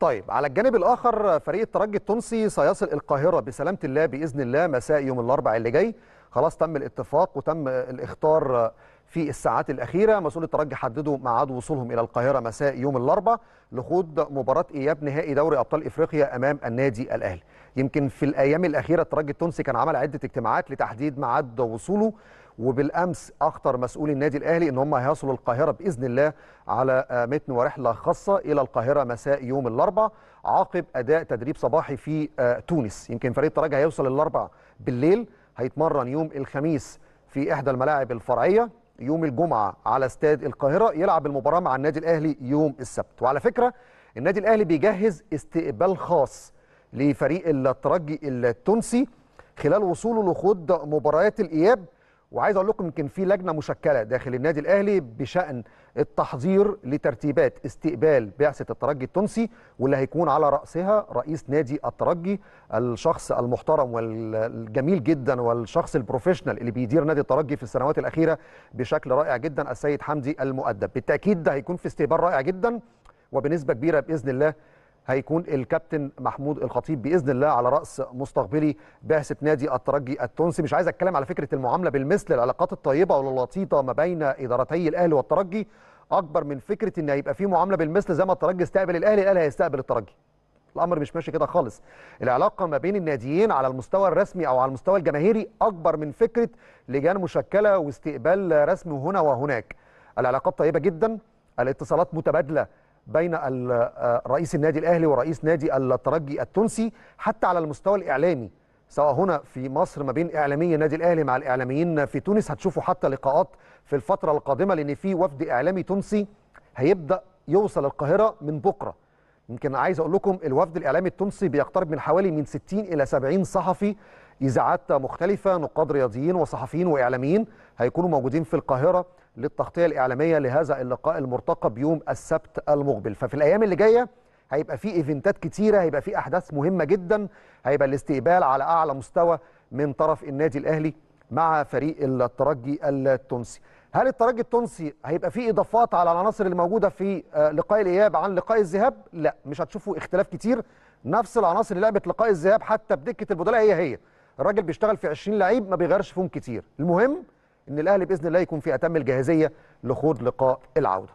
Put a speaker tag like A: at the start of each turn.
A: طيب على الجانب الاخر فريق الترجي التونسي سيصل القاهره بسلامه الله باذن الله مساء يوم الاربعاء اللي جاي خلاص تم الاتفاق وتم الاختار في الساعات الاخيره مسؤول الترجي حددوا ميعاد وصولهم الى القاهره مساء يوم الاربعاء لخوض مباراه اياب نهائي دوري ابطال افريقيا امام النادي الاهلي يمكن في الايام الاخيره الترجي التونسي كان عمل عده اجتماعات لتحديد ميعاد وصوله وبالامس اخطر مسؤولي النادي الاهلي ان هم هيصلوا القاهره باذن الله على متن ورحله خاصه الى القاهره مساء يوم الاربعاء عقب اداء تدريب صباحي في آه، تونس يمكن فريق الترجي هيوصل الاربعاء بالليل هيتمرن يوم الخميس في احدى الملاعب الفرعيه يوم الجمعه على استاد القاهره يلعب المباراه مع النادي الاهلي يوم السبت وعلى فكره النادي الاهلي بيجهز استقبال خاص لفريق الترجي التونسي خلال وصوله لخوض مباريات الاياب وعايز اقول لكم يمكن في لجنه مشكله داخل النادي الاهلي بشان التحضير لترتيبات استقبال بعثه الترجي التونسي واللي هيكون على راسها رئيس نادي الترجي الشخص المحترم والجميل جدا والشخص البروفيشنال اللي بيدير نادي الترجي في السنوات الاخيره بشكل رائع جدا السيد حمدي المؤدب بالتاكيد ده هيكون في استقبال رائع جدا وبنسبه كبيره باذن الله هيكون الكابتن محمود الخطيب باذن الله على راس مستقبلي بعثه نادي الترجي التونسي مش عايز اتكلم على فكره المعامله بالمثل العلاقات الطيبه واللطيفه ما بين ادارتي الاهلي والترجي اكبر من فكره ان هيبقى في معامله بالمثل زي ما الترجي استقبل الاهلي الاهلي هيستقبل الترجي الامر مش ماشي كده خالص العلاقه ما بين الناديين على المستوى الرسمي او على المستوى الجماهيري اكبر من فكره لجان مشكله واستقبال رسمي هنا وهناك العلاقات طيبه جدا الاتصالات متبادله بين آه، رئيس النادي الاهلي ورئيس نادي الترجي التونسي حتى على المستوى الاعلامي سواء هنا في مصر ما بين اعلامي النادي الاهلي مع الاعلاميين في تونس هتشوفوا حتى لقاءات في الفتره القادمه لان في وفد اعلامي تونسي هيبدا يوصل القاهره من بكره يمكن عايز اقول لكم الوفد الاعلامي التونسي بيقترب من حوالي من 60 الى 70 صحفي اذاعات مختلفه نقاد رياضيين وصحفيين واعلاميين هيكونوا موجودين في القاهره للتغطية الإعلامية لهذا اللقاء المرتقب يوم السبت المقبل ففي الأيام اللي جاية هيبقى في إيفنتات كتيرة هيبقى في أحداث مهمة جدا هيبقى الاستقبال على أعلى مستوى من طرف النادي الأهلي مع فريق الترجي التونسي هل الترجي التونسي هيبقى فيه إضافات على العناصر اللي موجودة في آه، لقاء الإياب عن لقاء الذهاب؟ لا مش هتشوفوا اختلاف كتير نفس العناصر اللي لعبت لقاء الذهاب حتى بدكة البدلاء هي هي الراجل بيشتغل في 20 لعيب ما بيغيرش فيهم كتير المهم ان الاهلي باذن الله يكون في اتم الجاهزيه لخوض لقاء العوده